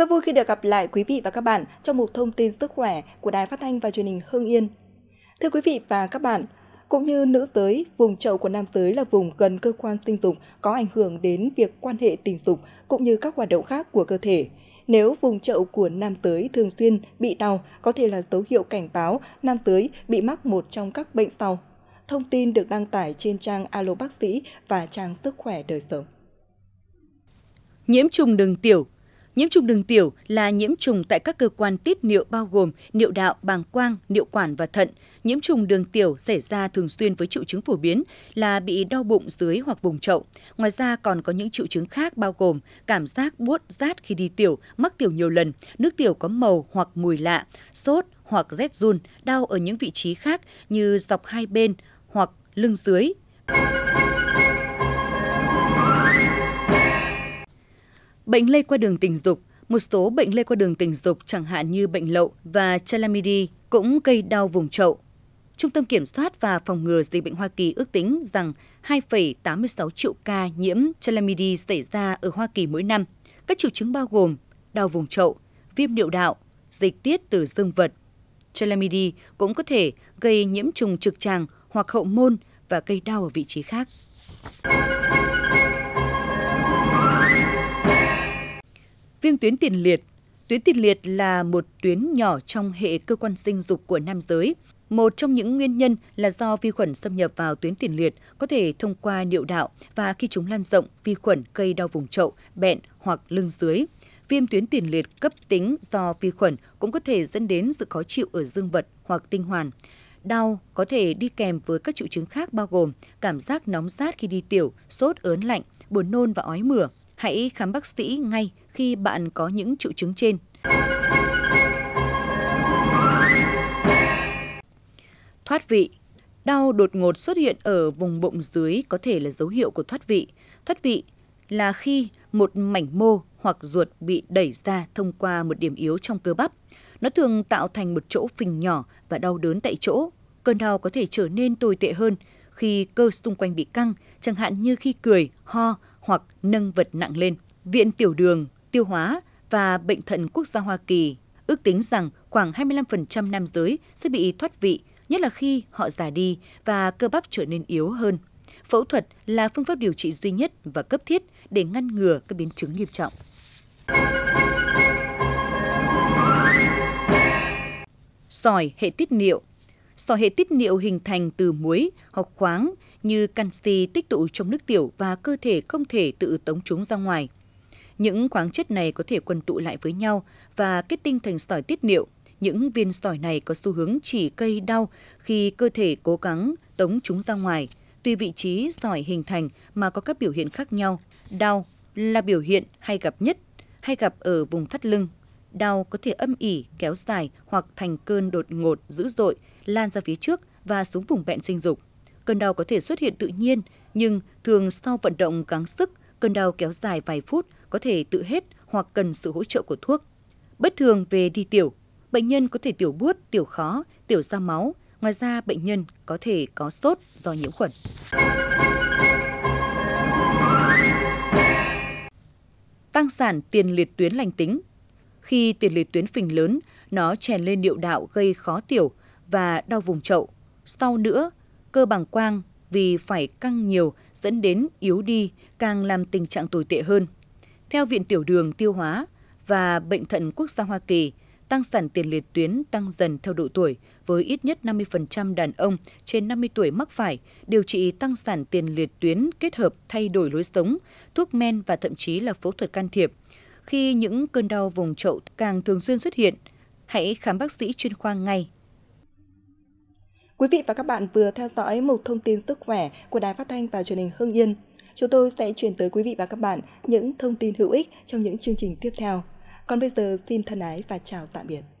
Rất vui khi được gặp lại quý vị và các bạn trong một thông tin sức khỏe của Đài Phát thanh và Truyền hình Hương Yên. Thưa quý vị và các bạn, cũng như nữ giới, vùng chậu của nam giới là vùng gần cơ quan sinh dục có ảnh hưởng đến việc quan hệ tình dục cũng như các hoạt động khác của cơ thể. Nếu vùng chậu của nam giới thường xuyên bị đau, có thể là dấu hiệu cảnh báo nam giới bị mắc một trong các bệnh sau. Thông tin được đăng tải trên trang Alo Bác sĩ và trang Sức khỏe đời sống. Nhiễm trùng đường tiểu Nhiễm trùng đường tiểu là nhiễm trùng tại các cơ quan tiết niệu bao gồm niệu đạo, bàng quang, niệu quản và thận. Nhiễm trùng đường tiểu xảy ra thường xuyên với triệu chứng phổ biến là bị đau bụng dưới hoặc vùng chậu. Ngoài ra còn có những triệu chứng khác bao gồm cảm giác buốt rát khi đi tiểu, mắc tiểu nhiều lần, nước tiểu có màu hoặc mùi lạ, sốt hoặc rét run, đau ở những vị trí khác như dọc hai bên hoặc lưng dưới. Bệnh lây qua đường tình dục một số bệnh lây qua đường tình dục chẳng hạn như bệnh lậu và chlamydia cũng gây đau vùng chậu. Trung tâm Kiểm soát và Phòng ngừa Dịch bệnh Hoa Kỳ ước tính rằng 2,86 triệu ca nhiễm chlamydia xảy ra ở Hoa Kỳ mỗi năm. Các triệu chứng bao gồm đau vùng chậu, viêm niệu đạo, dịch tiết từ dương vật. Chlamydia cũng có thể gây nhiễm trùng trực tràng hoặc hậu môn và gây đau ở vị trí khác. tuyến tiền liệt. Tuyến tiền liệt là một tuyến nhỏ trong hệ cơ quan sinh dục của nam giới. Một trong những nguyên nhân là do vi khuẩn xâm nhập vào tuyến tiền liệt có thể thông qua niệu đạo và khi chúng lan rộng, vi khuẩn gây đau vùng chậu, bẹn hoặc lưng dưới. Viêm tuyến tiền liệt cấp tính do vi khuẩn cũng có thể dẫn đến sự khó chịu ở dương vật hoặc tinh hoàn. Đau có thể đi kèm với các triệu chứng khác bao gồm cảm giác nóng rát khi đi tiểu, sốt ớn lạnh, buồn nôn và ói mửa. Hãy khám bác sĩ ngay khi bạn có những triệu chứng trên. Thoát vị Đau đột ngột xuất hiện ở vùng bụng dưới có thể là dấu hiệu của thoát vị. Thoát vị là khi một mảnh mô hoặc ruột bị đẩy ra thông qua một điểm yếu trong cơ bắp. Nó thường tạo thành một chỗ phình nhỏ và đau đớn tại chỗ. Cơn đau có thể trở nên tồi tệ hơn khi cơ xung quanh bị căng, chẳng hạn như khi cười, ho hoặc nâng vật nặng lên. Viện tiểu đường tiêu hóa và bệnh thận quốc gia Hoa Kỳ ước tính rằng khoảng 25% nam giới sẽ bị thoát vị, nhất là khi họ già đi và cơ bắp trở nên yếu hơn. Phẫu thuật là phương pháp điều trị duy nhất và cấp thiết để ngăn ngừa các biến chứng nghiêm trọng. Sỏi hệ tiết niệu Sỏi hệ tiết niệu hình thành từ muối hoặc khoáng như canxi tích tụ trong nước tiểu và cơ thể không thể tự tống chúng ra ngoài – những khoáng chất này có thể quần tụ lại với nhau và kết tinh thành sỏi tiết niệu. Những viên sỏi này có xu hướng chỉ cây đau khi cơ thể cố gắng tống chúng ra ngoài. Tùy vị trí sỏi hình thành mà có các biểu hiện khác nhau. Đau là biểu hiện hay gặp nhất, hay gặp ở vùng thắt lưng. Đau có thể âm ỉ, kéo dài hoặc thành cơn đột ngột, dữ dội, lan ra phía trước và xuống vùng bẹn sinh dục. Cơn đau có thể xuất hiện tự nhiên, nhưng thường sau vận động gắng sức, cơn đau kéo dài vài phút có thể tự hết hoặc cần sự hỗ trợ của thuốc. Bất thường về đi tiểu, bệnh nhân có thể tiểu buốt, tiểu khó, tiểu ra máu. Ngoài ra, bệnh nhân có thể có sốt do nhiễm khuẩn. Tăng sản tiền liệt tuyến lành tính Khi tiền liệt tuyến phình lớn, nó chèn lên niệu đạo gây khó tiểu và đau vùng chậu. Sau nữa, cơ bằng quang vì phải căng nhiều dẫn đến yếu đi càng làm tình trạng tồi tệ hơn. Theo Viện Tiểu đường Tiêu hóa và Bệnh thận Quốc gia Hoa Kỳ, tăng sản tiền liệt tuyến tăng dần theo độ tuổi với ít nhất 50% đàn ông trên 50 tuổi mắc phải, điều trị tăng sản tiền liệt tuyến kết hợp thay đổi lối sống, thuốc men và thậm chí là phẫu thuật can thiệp. Khi những cơn đau vùng chậu càng thường xuyên xuất hiện, hãy khám bác sĩ chuyên khoa ngay. Quý vị và các bạn vừa theo dõi một thông tin sức khỏe của Đài Phát thanh và Truyền hình Hương Yên. Chúng tôi sẽ chuyển tới quý vị và các bạn những thông tin hữu ích trong những chương trình tiếp theo. Còn bây giờ xin thân ái và chào tạm biệt.